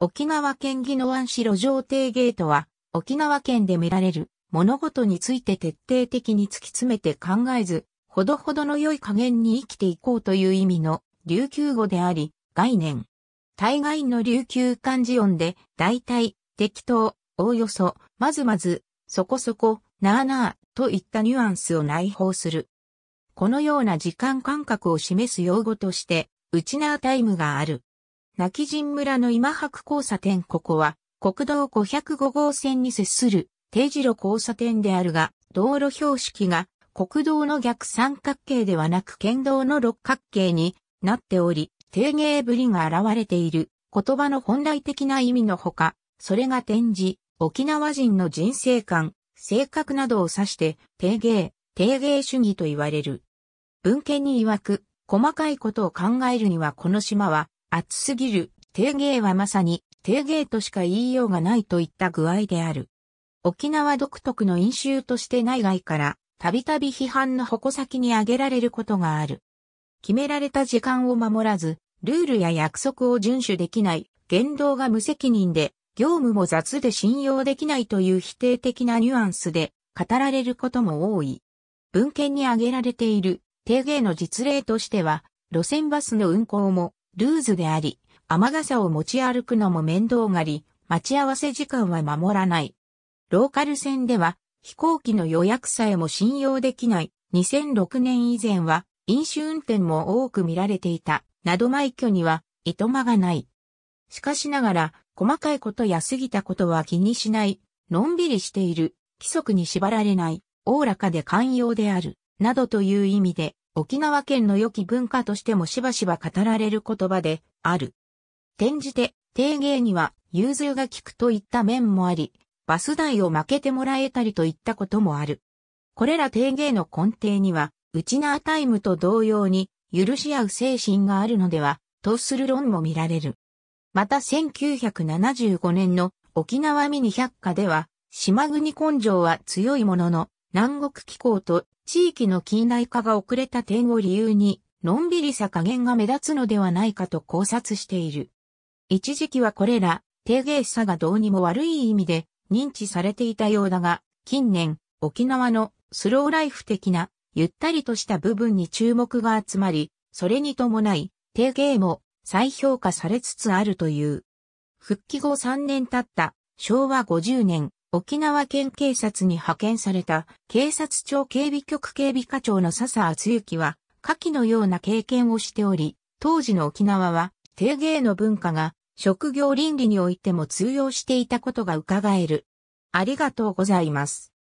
沖縄県宜野湾市路上亭ゲートは、沖縄県で見られる物事について徹底的に突き詰めて考えず、ほどほどの良い加減に生きていこうという意味の琉球語であり、概念。大概の琉球漢字音で、大体、適当、おおよそ、まずまず、そこそこ、なあなあ、といったニュアンスを内包する。このような時間感覚を示す用語として、ウチナータイムがある。泣き人村の今白交差点ここは、国道505号線に接する定時路交差点であるが、道路標識が国道の逆三角形ではなく県道の六角形になっており、定芸ぶりが現れている言葉の本来的な意味のほか、それが展示、沖縄人の人生観、性格などを指して、定芸、定芸主義と言われる。文献に曰く、細かいことを考えるにはこの島は、熱すぎる、定芸はまさに、定芸としか言いようがないといった具合である。沖縄独特の飲酒として内外から、たびたび批判の矛先に挙げられることがある。決められた時間を守らず、ルールや約束を遵守できない、言動が無責任で、業務も雑で信用できないという否定的なニュアンスで語られることも多い。文献に挙げられている、定芸の実例としては、路線バスの運行も、ルーズであり、雨傘を持ち歩くのも面倒がり、待ち合わせ時間は守らない。ローカル線では飛行機の予約さえも信用できない。2006年以前は飲酒運転も多く見られていた、など枚挙には、いとまがない。しかしながら、細かいことや過ぎたことは気にしない、のんびりしている、規則に縛られない、おおらかで寛容である、などという意味で、沖縄県の良き文化としてもしばしば語られる言葉である。転じて、定芸には融通が利くといった面もあり、バス代を負けてもらえたりといったこともある。これら定芸の根底には、ウチナータイムと同様に、許し合う精神があるのでは、とする論も見られる。また1975年の沖縄ミニ百科では、島国根性は強いものの、南国気候と地域の近代化が遅れた点を理由に、のんびりさ加減が目立つのではないかと考察している。一時期はこれら、低芸さがどうにも悪い意味で認知されていたようだが、近年、沖縄のスローライフ的な、ゆったりとした部分に注目が集まり、それに伴い、低芸も再評価されつつあるという。復帰後3年経った昭和50年、沖縄県警察に派遣された警察庁警備局警備課長の笹厚幸は、下記のような経験をしており、当時の沖縄は、定芸の文化が職業倫理においても通用していたことが伺える。ありがとうございます。